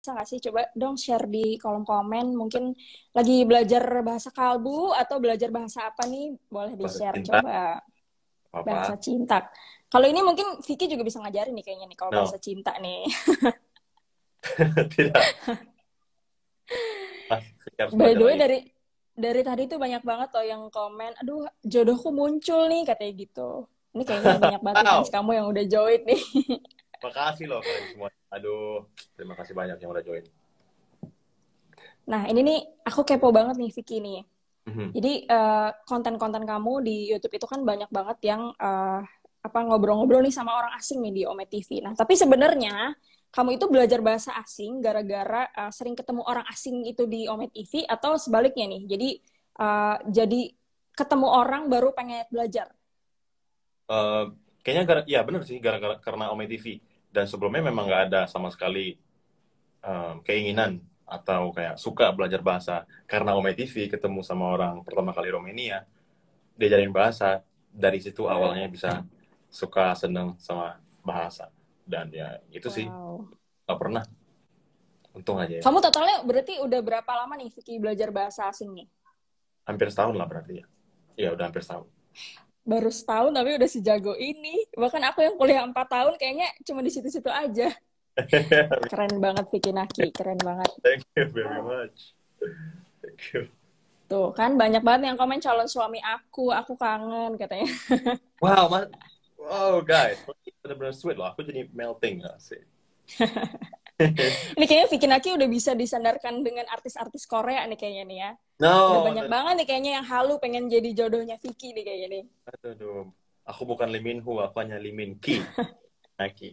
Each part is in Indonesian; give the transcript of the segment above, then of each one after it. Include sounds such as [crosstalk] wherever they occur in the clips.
bisa nggak sih coba dong share di kolom komen mungkin lagi belajar bahasa kalbu atau belajar bahasa apa nih boleh di share coba bahasa cinta kalau ini mungkin Vicky juga bisa ngajarin nih kayaknya nih kalau no. bahasa cinta nih [laughs] tidak [laughs] ah, by the way dari dari tadi tuh banyak banget loh yang komen aduh jodohku muncul nih katanya gitu ini kayaknya banyak banget wow. kamu yang udah join nih [laughs] Terima kasih loh kalian semua. Aduh, terima kasih banyak yang udah join. Nah, ini nih aku kepo banget nih Vicky nih. Mm-hmm. Jadi eh, konten-konten kamu di YouTube itu kan banyak banget yang eh, apa ngobrol-ngobrol nih sama orang asing nih di Ome TV. Nah, tapi sebenarnya kamu itu belajar bahasa asing gara-gara uh, sering ketemu orang asing itu di Omet TV atau sebaliknya nih. Jadi uh, jadi ketemu orang baru pengen belajar. Uh, kayaknya gara, ya bener sih gara-gara karena Omet TV dan sebelumnya memang nggak ada sama sekali um, keinginan atau kayak suka belajar bahasa karena Omai TV ketemu sama orang pertama kali Romania diajarin bahasa dari situ awalnya bisa suka seneng sama bahasa dan ya itu sih nggak pernah untung aja ya. kamu totalnya berarti udah berapa lama nih Vicky belajar bahasa asing nih hampir setahun lah berarti ya ya udah hampir setahun baru setahun tapi udah sejago ini. Bahkan aku yang kuliah empat tahun kayaknya cuma di situ-situ aja. [laughs] keren banget Vicky Naki, keren banget. Thank you very much. Thank you. Tuh kan banyak banget yang komen calon suami aku, aku kangen katanya. [laughs] wow, man. Wow, guys. Benar-benar sweet loh. Aku jadi melting gak sih? [laughs] [laughs] ini kayaknya Vicky Naki udah bisa disandarkan dengan artis-artis Korea nih kayaknya nih ya. No. Udah banyak no. banget nih kayaknya yang halu pengen jadi jodohnya Vicky nih kayaknya nih. Aduh, aku bukan Limin Hu, aku hanya Limin Ki. [laughs] Naki.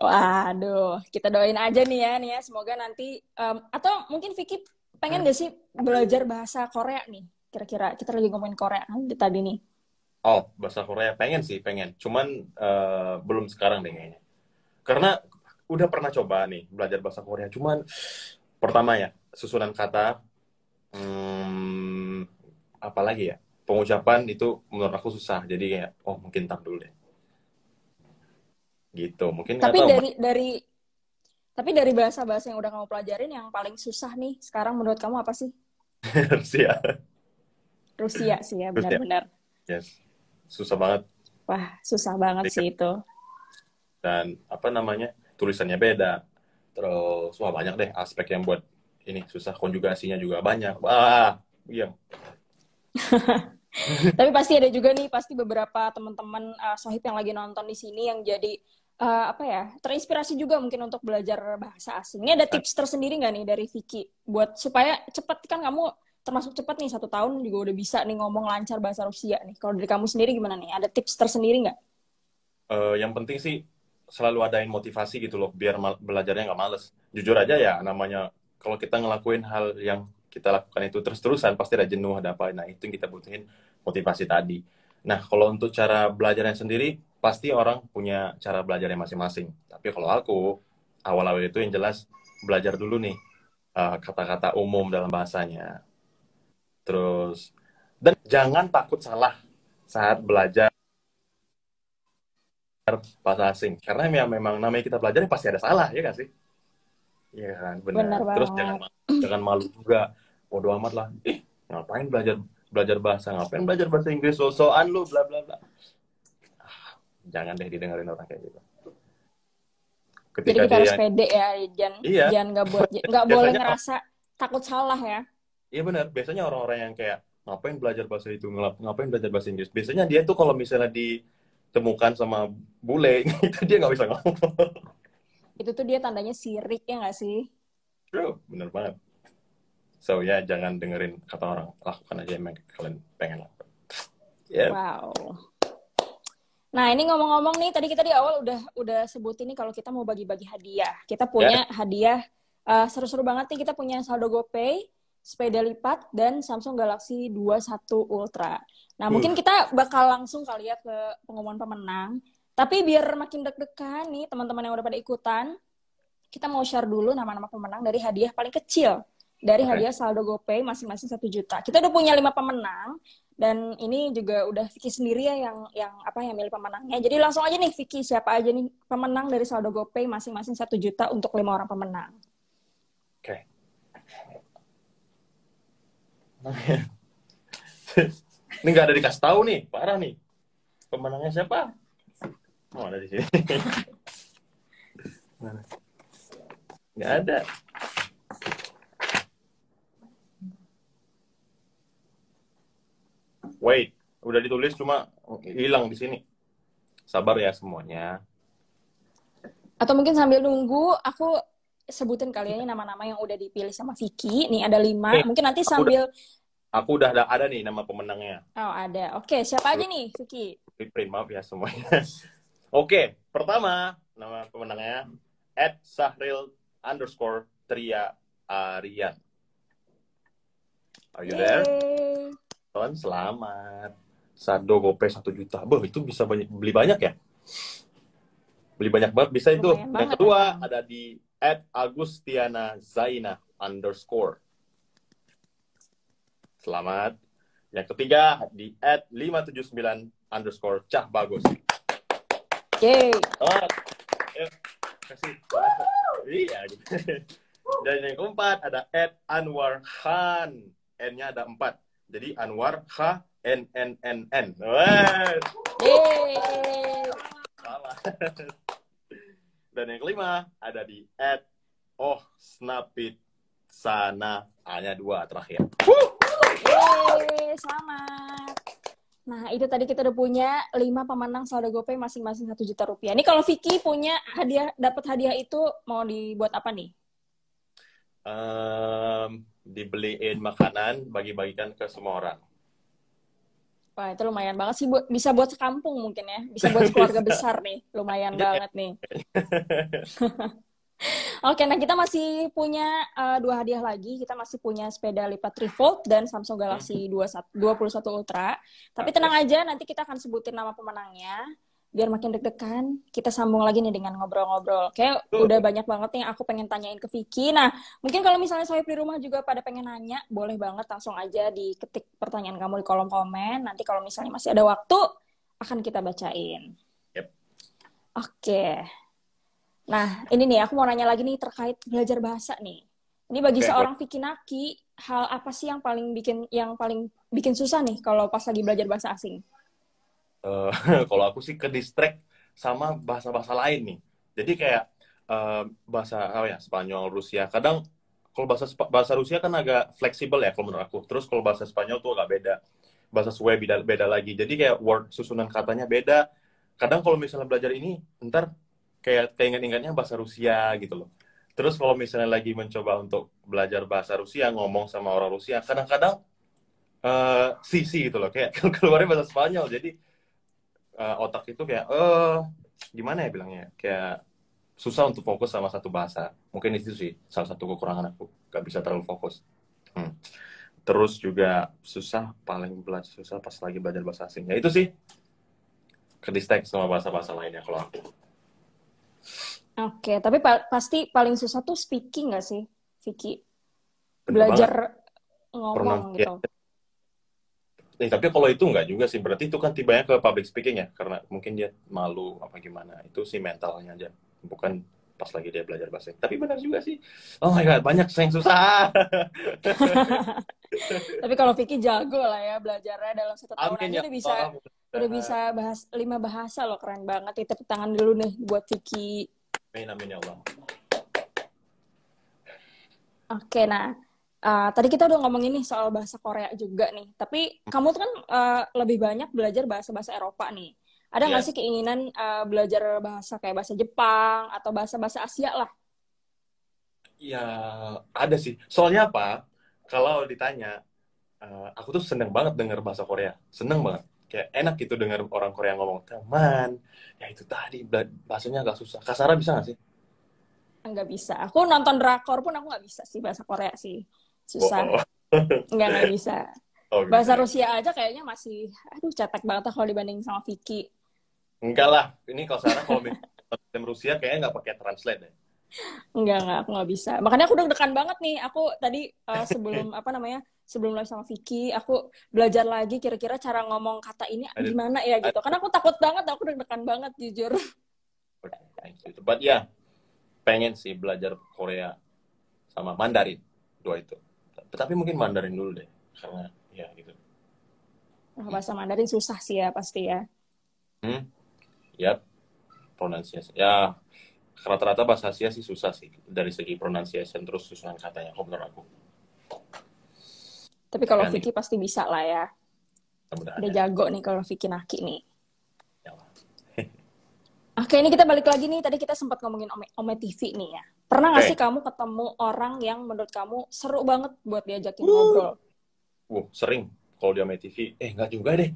Waduh, kita doain aja nih ya, nih ya. Semoga nanti um, atau mungkin Vicky pengen hmm. gak sih belajar bahasa Korea nih? Kira-kira kita lagi ngomongin Korea kan tadi nih. Oh, bahasa Korea pengen sih, pengen. Cuman uh, belum sekarang deh kayaknya. Karena udah pernah coba nih belajar bahasa Korea cuman pertama ya susunan kata hmm, apalagi ya pengucapan itu menurut aku susah jadi kayak oh mungkin tak dulu deh gitu mungkin tapi tahu. dari dari tapi dari bahasa-bahasa yang udah kamu pelajarin yang paling susah nih sekarang menurut kamu apa sih [laughs] Rusia Rusia sih ya benar-benar yes susah banget wah susah banget sih itu dan apa namanya tulisannya beda terus wah banyak deh aspek yang buat ini susah konjugasinya juga banyak wah iya [laughs] tapi pasti ada juga nih pasti beberapa teman-teman uh, sohib yang lagi nonton di sini yang jadi uh, apa ya terinspirasi juga mungkin untuk belajar bahasa asing ini ada iya. tips tersendiri nggak nih dari Vicky buat supaya cepat kan kamu termasuk cepat nih satu tahun juga udah bisa nih ngomong lancar bahasa Rusia nih kalau dari kamu sendiri gimana nih ada tips tersendiri nggak uh, yang penting sih selalu adain motivasi gitu loh biar belajarnya nggak males jujur aja ya namanya kalau kita ngelakuin hal yang kita lakukan itu terus-terusan pasti ada jenuh ada apa nah itu yang kita butuhin motivasi tadi nah kalau untuk cara belajarnya sendiri pasti orang punya cara belajarnya masing-masing tapi kalau aku awal-awal itu yang jelas belajar dulu nih eh, kata-kata uh, umum dalam bahasanya terus dan jangan takut salah saat belajar belajar bahasa asing karena ya memang namanya kita belajar pasti ada salah ya gak sih ya kan benar, benar terus jangan jangan malu juga bodo amat lah ngapain belajar belajar bahasa ngapain belajar bahasa Inggris so-soan lu bla bla bla ah, jangan deh didengarin orang kayak gitu Ketika Jadi kita harus harus pede ya, Jan. iya. Jan nggak buat nggak [laughs] boleh ngerasa takut salah ya. Iya benar, biasanya orang-orang yang kayak ngapain belajar bahasa itu, ngapain belajar bahasa Inggris. Biasanya dia tuh kalau misalnya di ditemukan sama bule [laughs] itu dia nggak bisa ngomong itu tuh dia tandanya sirik ya nggak sih true bener banget so ya yeah, jangan dengerin kata orang lakukan aja yang kalian pengen lakukan yeah. Ya. wow Nah ini ngomong-ngomong nih tadi kita di awal udah udah sebutin nih kalau kita mau bagi-bagi hadiah kita punya yeah. hadiah seru eh, seru-seru banget nih kita punya saldo GoPay sepeda lipat dan Samsung Galaxy 21 Ultra. Nah, uh. mungkin kita bakal langsung kali ya ke pengumuman pemenang. Tapi biar makin deg-degan nih teman-teman yang udah pada ikutan, kita mau share dulu nama-nama pemenang dari hadiah paling kecil. Dari okay. hadiah saldo GoPay masing-masing satu juta. Kita udah punya lima pemenang dan ini juga udah Vicky sendiri ya yang yang apa yang milih pemenangnya. Jadi langsung aja nih Vicky siapa aja nih pemenang dari saldo GoPay masing-masing satu juta untuk lima orang pemenang. ini nggak ada dikasih tahu nih, parah nih. Pemenangnya siapa? Oh, ada di sini. Nggak ada. Wait, udah ditulis cuma hilang di sini. Sabar ya semuanya. Atau mungkin sambil nunggu, aku sebutin kali ya nama-nama yang udah dipilih sama Vicky. Nih ada lima. Eh, Mungkin nanti aku sambil udah, aku udah ada, ada nih nama pemenangnya. Oh ada. Oke okay, siapa aja nih Vicky? Vicky maaf ya semuanya. [laughs] Oke okay, pertama nama pemenangnya Ed Sahril underscore Tria Arian. Are you there? Tuan, selamat. Sado GoPay satu juta. boh itu bisa beli banyak ya? Beli banyak banget. Bisa itu. yang kedua ada di at Agustiana Zainah underscore. Selamat. Yang ketiga di at 579 underscore Cah Bagus. oke Selamat. Ya, kasih. Iya. Gitu. [laughs] Dan yang keempat ada at Anwar Khan. N-nya ada empat. Jadi Anwar H N N N N. Wah. Selamat. [laughs] Dan yang kelima ada di at oh snapit sana hanya dua terakhir. Woo! selamat. Nah, itu tadi kita udah punya 5 pemenang saldo GoPay masing-masing satu juta rupiah. Ini kalau Vicky punya hadiah dapat hadiah itu mau dibuat apa nih? Um, dibeliin makanan, bagi-bagikan ke semua orang. Wah itu lumayan banget sih, buat bisa buat sekampung mungkin ya, bisa buat [laughs] keluarga besar nih, lumayan iya. banget nih. [laughs] Oke, nah kita masih punya uh, dua hadiah lagi. Kita masih punya sepeda lipat Trifold dan Samsung Galaxy hmm. puluh 21 Ultra. Tapi tenang aja, nanti kita akan sebutin nama pemenangnya biar makin deg-degan, kita sambung lagi nih dengan ngobrol-ngobrol. Kayak udah banyak banget nih yang aku pengen tanyain ke Vicky. Nah, mungkin kalau misalnya saya di rumah juga pada pengen nanya, boleh banget langsung aja diketik pertanyaan kamu di kolom komen. Nanti kalau misalnya masih ada waktu, akan kita bacain. Yep. Oke. Nah, ini nih aku mau nanya lagi nih terkait belajar bahasa nih. Ini bagi okay. seorang Vicky Naki, hal apa sih yang paling bikin yang paling bikin susah nih kalau pas lagi belajar bahasa asing? uh, [laughs] kalau aku sih ke distract sama bahasa-bahasa lain nih jadi kayak uh, bahasa apa ya Spanyol Rusia kadang kalau bahasa bahasa Rusia kan agak fleksibel ya kalau menurut aku terus kalau bahasa Spanyol tuh agak beda bahasa Swedia beda beda lagi jadi kayak word susunan katanya beda kadang kalau misalnya belajar ini ntar kayak keinget-ingatnya bahasa Rusia gitu loh terus kalau misalnya lagi mencoba untuk belajar bahasa Rusia ngomong sama orang Rusia kadang-kadang uh, sisi gitu loh kayak [laughs] keluarnya bahasa Spanyol jadi uh, otak itu kayak eh gimana ya bilangnya kayak susah untuk fokus sama satu bahasa mungkin itu sih salah satu kekurangan aku gak bisa terlalu fokus hmm. terus juga susah paling belajar susah pas lagi belajar bahasa asing ya itu sih kedistek sama bahasa-bahasa lainnya kalau aku oke tapi pa pasti paling susah tuh speaking gak sih Vicky Bener belajar banget. ngomong Pernah, ya, gitu ya, Eh, tapi kalau itu nggak juga sih, berarti itu kan tibanya ke public speaking ya, karena mungkin dia malu apa gimana. Itu sih mentalnya aja, bukan pas lagi dia belajar bahasa. Tapi benar juga sih. Oh my god, banyak yang susah. [laughs] tapi kalau Vicky jago lah ya belajarnya dalam satu tahun Amin, aja ya. udah bisa oh, udah bisa bahas lima bahasa loh keren banget. Kita tangan dulu nih buat Vicky. Amin amin ya Allah. Oke, nah Ah, tadi kita udah ngomongin nih soal bahasa Korea juga nih. Tapi kamu tuh kan uh, lebih banyak belajar bahasa-bahasa Eropa nih. Ada nggak yeah. sih keinginan uh, belajar bahasa kayak bahasa Jepang atau bahasa-bahasa Asia lah? Ya, ada sih. Soalnya apa? Kalau ditanya, uh, aku tuh seneng banget denger bahasa Korea. Seneng banget. Kayak enak gitu denger orang Korea ngomong, teman, ya itu tadi, bahasanya agak susah. Kasara bisa nggak sih? nggak bisa. Aku nonton drakor pun aku nggak bisa sih bahasa Korea sih susah oh, oh. [laughs] nggak nggak bisa oh, gitu bahasa ya. Rusia aja kayaknya masih aduh cetek banget kalau dibanding sama Vicky enggak lah ini kalau sekarang kalau bahasa Rusia kayaknya nggak pakai translate deh Enggak, enggak, aku nggak bisa. Makanya aku deg-degan banget nih. Aku tadi uh, sebelum [laughs] apa namanya? Sebelum live sama Vicky, aku belajar lagi kira-kira cara ngomong kata ini gimana ya gitu. Karena aku takut banget, aku deg-degan banget jujur. Okay, thank you. But ya, pengen sih belajar Korea sama Mandarin dua itu tapi mungkin Mandarin dulu deh karena ya gitu oh, bahasa Mandarin susah sih ya pasti ya hmm yep. Ya, pronunciation ya rata-rata bahasa Asia sih susah sih dari segi pronunciation terus susunan katanya kok menurut aku tapi kalau Vicky pasti bisa lah ya udah ya. jago nih kalau Vicky Naki nih Oke, ini kita balik lagi nih. Tadi kita sempat ngomongin Ome, Ome TV nih ya. Pernah nggak sih kamu ketemu orang yang menurut kamu seru banget buat diajakin uh. ngobrol? Uh, sering. Kalau di Ome TV, eh nggak juga deh.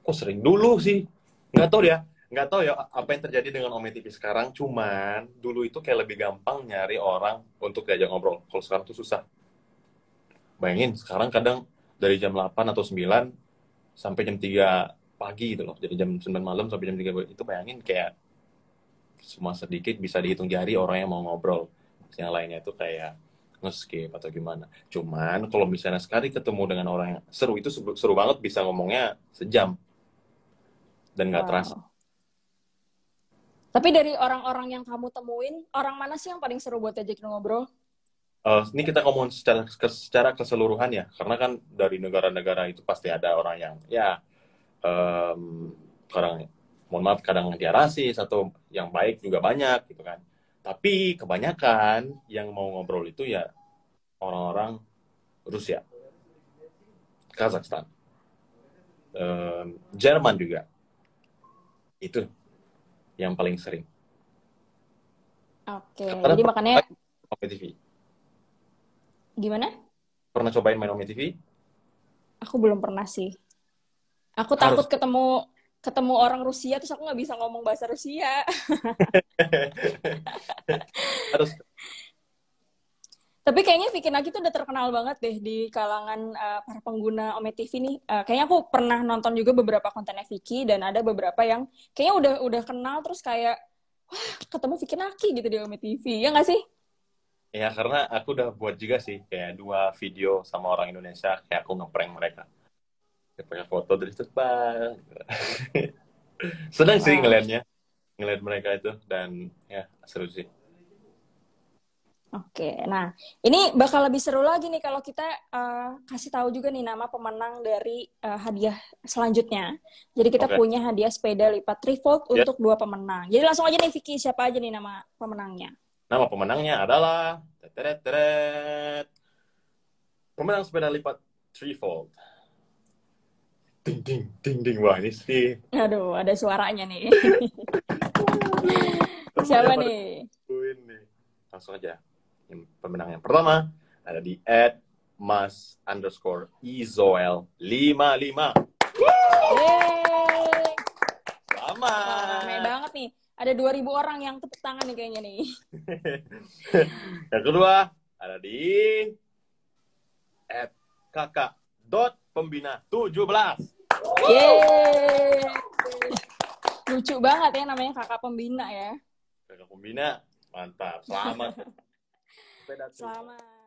Kok sering dulu sih? Nggak tau ya. Nggak tau ya apa yang terjadi dengan Ome TV sekarang. Cuman dulu itu kayak lebih gampang nyari orang untuk diajak ngobrol. Kalau sekarang tuh susah. Bayangin, sekarang kadang dari jam 8 atau 9 sampai jam 3 pagi gitu loh. Jadi jam 9 malam sampai jam 3 itu bayangin kayak cuma sedikit bisa dihitung jari orang yang mau ngobrol yang lainnya itu kayak ngeskip atau gimana cuman kalau misalnya sekali ketemu dengan orang yang seru itu seru, banget bisa ngomongnya sejam dan nggak wow. terasa tapi dari orang-orang yang kamu temuin orang mana sih yang paling seru buat ajak ngobrol Uh, ini kita ngomong secara secara keseluruhan ya, karena kan dari negara-negara itu pasti ada orang yang ya um, orang mohon maaf kadang dia rasis atau yang baik juga banyak gitu kan tapi kebanyakan yang mau ngobrol itu ya orang-orang Rusia Kazakhstan eh, Jerman juga itu yang paling sering oke okay. jadi makanya TV. gimana pernah cobain main Omni TV aku belum pernah sih aku Harus. takut ketemu ketemu orang Rusia terus aku nggak bisa ngomong bahasa Rusia [laughs] harus tapi kayaknya Vicky Naki tuh udah terkenal banget deh di kalangan uh, para pengguna Ome TV nih. Uh, kayaknya aku pernah nonton juga beberapa kontennya Vicky dan ada beberapa yang kayaknya udah udah kenal terus kayak wah ketemu Vicky Naki gitu di Ome TV. Ya nggak sih? Ya karena aku udah buat juga sih kayak dua video sama orang Indonesia kayak aku ngeprank mereka dia punya foto dari terbang [laughs] senang sih ngelihatnya ngelihat mereka itu dan ya seru sih Oke, nah ini bakal lebih seru lagi nih kalau kita uh, kasih tahu juga nih nama pemenang dari uh, hadiah selanjutnya. Jadi kita okay. punya hadiah sepeda lipat trifold yeah. untuk dua pemenang. Jadi langsung aja nih Vicky, siapa aja nih nama pemenangnya? Nama pemenangnya adalah teret teret pemenang sepeda lipat trifold ding ding ding ding wah ini sih aduh ada suaranya nih [laughs] [laughs] siapa nih ini langsung aja yang pemenang yang pertama ada di at mas underscore izoel lima Selamat. Ramai banget nih. Ada dua ribu orang yang tepuk tangan nih kayaknya nih. [laughs] yang kedua ada di at kakak dot pembina 17. Yeay. Lucu banget ya namanya kakak pembina ya. Kakak pembina, mantap. Selamat. [laughs] Selamat.